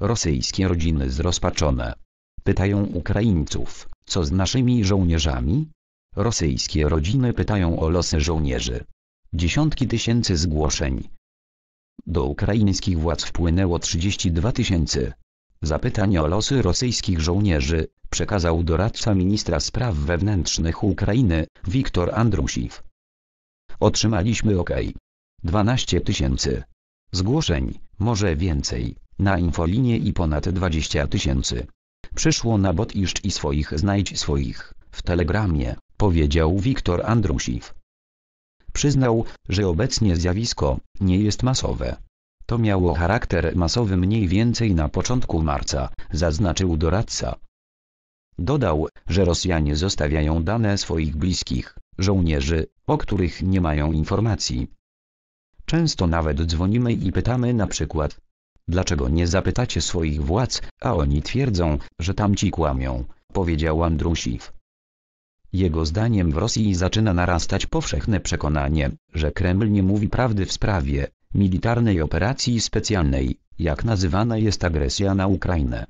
Rosyjskie rodziny zrozpaczone. Pytają Ukraińców, co z naszymi żołnierzami? Rosyjskie rodziny pytają o losy żołnierzy. Dziesiątki tysięcy zgłoszeń. Do ukraińskich władz wpłynęło 32 tysięcy. Zapytanie o losy rosyjskich żołnierzy przekazał doradca ministra spraw wewnętrznych Ukrainy, Wiktor Andrusiw. Otrzymaliśmy ok. 12 tysięcy zgłoszeń, może więcej na infolinie i ponad 20 tysięcy. Przyszło na bot i swoich znajdź swoich, w telegramie, powiedział Wiktor Andrusiw. Przyznał, że obecnie zjawisko nie jest masowe. To miało charakter masowy mniej więcej na początku marca, zaznaczył doradca. Dodał, że Rosjanie zostawiają dane swoich bliskich, żołnierzy, o których nie mają informacji. Często nawet dzwonimy i pytamy na przykład, Dlaczego nie zapytacie swoich władz, a oni twierdzą, że tamci kłamią, powiedział Andrusiw. Jego zdaniem w Rosji zaczyna narastać powszechne przekonanie, że Kreml nie mówi prawdy w sprawie militarnej operacji specjalnej, jak nazywana jest agresja na Ukrainę.